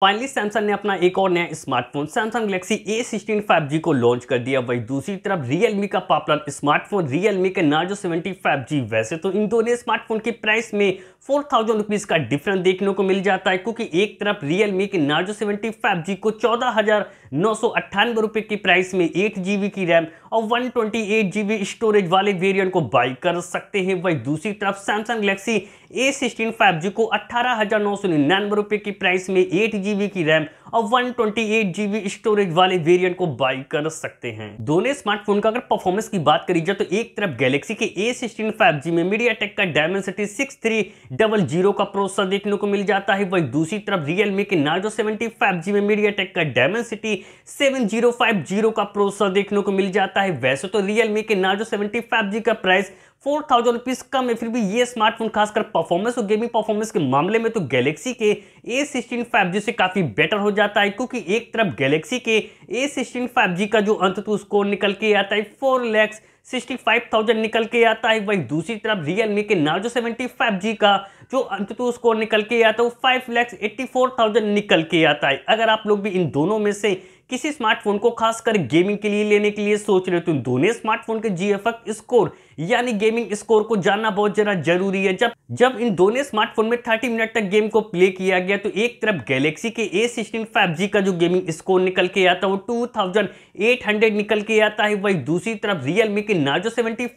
finally Samsung ने अपना एक और नया smartphone Samsung Galaxy A sixteen five G को लॉन्च कर दिया वही दूसरी तरफ रियलमी का पॉपुलर स्मार्टफोन रियलमी के नार्जो सेवेंटी फाइव जी वैसे तो इन दोनों स्मार्टफोन के प्राइस में फोर थाउजेंड रुपीज का डिफरेंस देखने को मिल जाता है क्योंकि एक तरफ रियलमी के नार्जो सेवेंटी फाइव जी को चौदह हजार नौ सौ अट्ठानवे रुपये की प्राइस में एट जीबी की रैम और one twenty eight GB storage वाले वेरियंट को बाई कर सकते हैं वही दूसरी तरफ Samsung Galaxy A sixteen five G को अट्ठारह हज़ार नौ सौ निन्यानवे की प्राइस में एट जीबी की रैम और one twenty eight GB storage वाले वेरिएंट को बाई कर सकते हैं दोनों स्मार्टफोन का अगर परफॉर्मेंस की बात करी जाए तो एक तरफ गैलेक्सी के ए सिक्सटीन फाइव जी में मीडिया टेक का city six three double zero का प्रोसेसर देखने को मिल जाता है वही दूसरी तरफ रियलमी के नार्जो सेवेंटी फाइव जी में मीडिया टेक का Dimensity seven zero five zero का प्रोसेसर देखने को मिल जाता है वैसे तो रियलमी के नार्जो सेवेंटी फाइव जी का प्राइस फोर थाउजेंड रुपीज़ कम है फिर भी ये स्मार्टफोन खासकर परफॉर्मेंस और गेमिंग परफॉर्मेंस के मामले में तो गैलेक्सी के ए सिक्सटीन फाइव जी से काफ़ी बेटर हो जाता है क्योंकि एक तरफ गैलेक्सी के ए सिक्सटीन फाइव जी का जो अंत तो स्कोर निकल के आता है four lakhs sixty five thousand निकल के आता है वहीं दूसरी तरफ रियल मी के नार्जो सेवेंटी फाइव जी का जो अंत तो स्कोर निकल के आता है वो five lakhs eighty four thousand निकल के आता है अगर आप लोग भी इन दोनों में से किसी स्मार्टफोन को खासकर गेमिंग के लिए लेने के लिए सोच रहे हो तो दोनों स्मार्टफोन के जी स्कोर यानी गेमिंग स्कोर को जानना बहुत जरा जरूरी है जब जब इन दोनों स्मार्टफोन में 30 मिनट तक गेम को प्ले किया गया तो एक तरफ गैलेक्सी के ए सिक्सटीन का जो गेमिंग स्कोर निकल के आता है वो 2800 निकल के आता है वही दूसरी तरफ रियलमी के नाजो सेवेंटी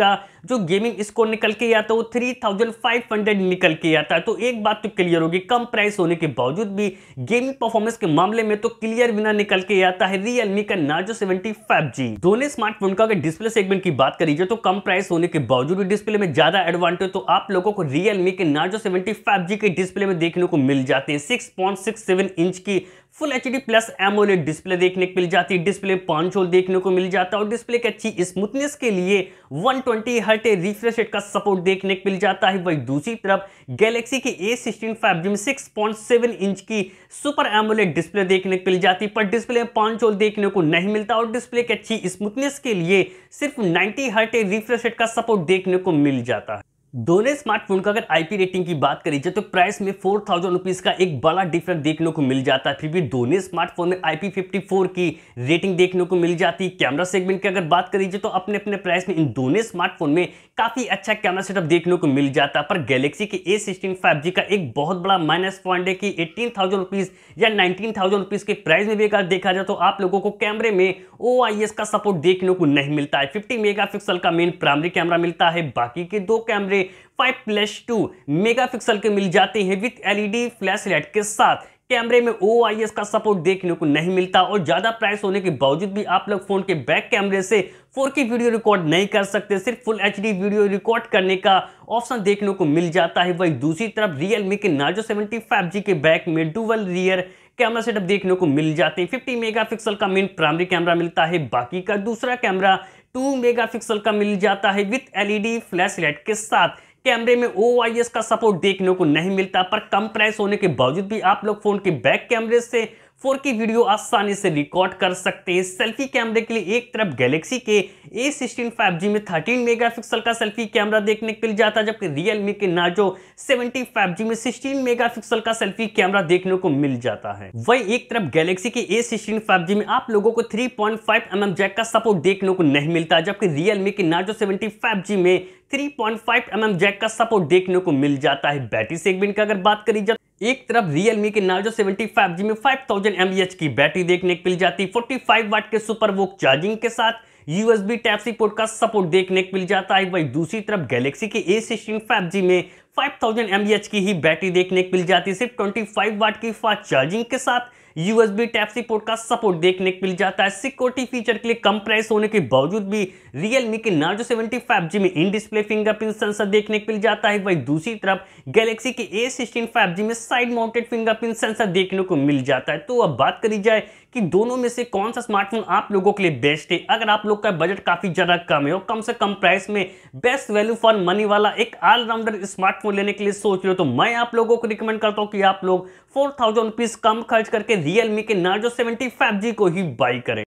का जो गेमिंग स्कोर निकल के आता है वो 3500 निकल के आता है तो एक बात तो क्लियर होगी कम प्राइस होने के बावजूद भी गेमिंग परफॉर्मेंस के मामले में तो क्लियर बिना निकल निकल के आता है रियलमी का नार्जो सेवेंटी फाइव जी दोनों स्मार्टफोन का अगर डिस्प्ले सेगमेंट की बात करीजिए तो कम प्राइस होने के बावजूद भी डिस्प्ले में ज्यादा एडवांटेज तो आप लोगों को रियलमी के नार्जो सेवेंटी फाइव जी के डिस्प्ले में देखने को मिल जाते हैं six point six seven inch की full H D plus AMOLED display देखने को मिल जाती है डिस्प्ले पांच होल देखने को मिल जाता है और डिस्प्ले की अच्छी स्मूथनेस के लिए 120 ट्वेंटी हर्टे रिफ्रेश रेट का सपोर्ट देखने को मिल जाता है वही दूसरी तरफ गैलेक्सी के A sixteen five G six point seven inch की सुपर एमोलेट डिस्प्ले देखने को मिल जाती है पर डिस्प्ले पांच होल देखने को नहीं मिलता और डिस्प्ले की अच्छी स्मूथनेस के लिए सिर्फ नाइन्टी हर्टे रिफ्रेश रेट का सपोर्ट देखने को मिल जाता है दोनों स्मार्टफोन का अगर आईपी रेटिंग की बात करी जाए तो प्राइस में फोर थाउजेंड रुपीज़ का एक बड़ा डिफरेंस देखने को मिल जाता है फिर भी दोनों स्मार्टफोन में आईपी फिफ्टी फोर की रेटिंग देखने को मिल जाती है कैमरा सेगमेंट की अगर बात करी जाए तो अपने अपने प्राइस में इन दोनों स्मार्टफोन में काफ़ी अच्छा कैमरा सेटअप देखने को मिल जाता है पर गैलेक्सी के ए सिक्सटीन का एक बहुत बड़ा माइनस पॉइंट है कि एट्टीन थाउजेंड रुपीज़ या नाइनटीन थाउजेंड रुपीज़ के प्राइस में भी अगर देखा जाए तो आप लोगों को कैमरे में ओ आई एस का सपोर्ट देखने को नहीं मिलता है फिफ्टी मेगा का मेन प्राइमरी कैमरा मिलता है बाकी के दो कैमरे कैमरे 5 प्लस टू मेगा के मिल जाते हैं विथ एलईडी फ्लैश लाइट के साथ कैमरे में ओ का सपोर्ट देखने को नहीं मिलता और ज़्यादा प्राइस होने के बावजूद भी आप लोग फ़ोन के बैक कैमरे से 4K वीडियो रिकॉर्ड नहीं कर सकते सिर्फ फुल एच वीडियो रिकॉर्ड करने का ऑप्शन देखने को मिल जाता है वहीं दूसरी तरफ रियल मी के नाजो 75G के बैक में डुबल रियर कैमरा सेटअप देखने को मिल जाते हैं 50 मेगापिक्सल का मेन प्राइमरी कैमरा मिलता है बाकी का दूसरा कैमरा टू मेगापिक्सल का मिल जाता है विथ एलईडी लाइट के साथ कैमरे में ओ का सपोर्ट देखने को नहीं मिलता पर कम प्राइस होने के बावजूद भी आप लोग फोन के बैक कैमरे से फोर की वीडियो आसानी से रिकॉर्ड कर सकते हैं सेल्फी कैमरे के लिए एक तरफ गैलेक्सी के ए सिक्सटीन फाइव जी में थर्टीन मेगा पिक्सल का सेल्फी कैमरा देखने के लिए जाता है जबकि रियलमी के नाजो सेवेंटी फाइव जी में सिक्सटीन मेगा पिक्सल का सेल्फी कैमरा देखने को मिल जाता है वही एक तरफ गैलेक्सी के ए सिक्सटीन फाइव जी में आप लोगों को three point five M M jack का सपोर्ट देखने को नहीं मिलता जबकि रियलमी के नाजो सेवेंटी फाइव जी में three point five M jack का सपोर्ट देखने को मिल जाता है बैटरी सेगमेंट की अगर बात करी जाए एक तरफ Realme के Narzo 75G में 5000 mAh की बैटरी देखने को मिल जाती 45 वाट के सुपर वोक चार्जिंग के साथ USB टाइप सी पोर्ट का सपोर्ट देखने को मिल जाता है वही दूसरी तरफ गैलेक्सी के ए सिक्सटीन फाइव जी में 5000 mAh की ही बैटरी देखने को मिल जाती है सिर्फ 25 वाट की फास्ट चार्जिंग के साथ यूएसबी टाइप सी पोर्ट का सपोर्ट देखने को मिल जाता है सिक्योरिटी फीचर के लिए कम प्राइस होने के बावजूद भी रियलमी के नार्जो सेवेंटी फाइव जी में इन डिस्प्ले फिंगरप्रिंट सेंसर देखने को मिल जाता है वही दूसरी तरफ गैलेक्सी के ए सिक्सटीन फाइव जी में साइड माउंटेड फिंगरप्रिंट सेंसर देखने को मिल जाता है तो अब बात करी जाए कि दोनों में से कौन सा स्मार्टफोन आप लोगों के लिए बेस्ट है अगर आप लोग का बजट काफ़ी ज़्यादा कम है और कम से कम प्राइस में बेस्ट वैल्यू फॉर मनी वाला एक ऑलराउंडर स्मार्टफोन लेने के लिए सोच रहे हो तो मैं आप लोगों को रिकमेंड करता हूँ कि आप लोग फोर थाउजेंड रुपीज़ कम खर्च करके रियलमी के नार्जो सेवेंटी फाइव जी को ही बाई करें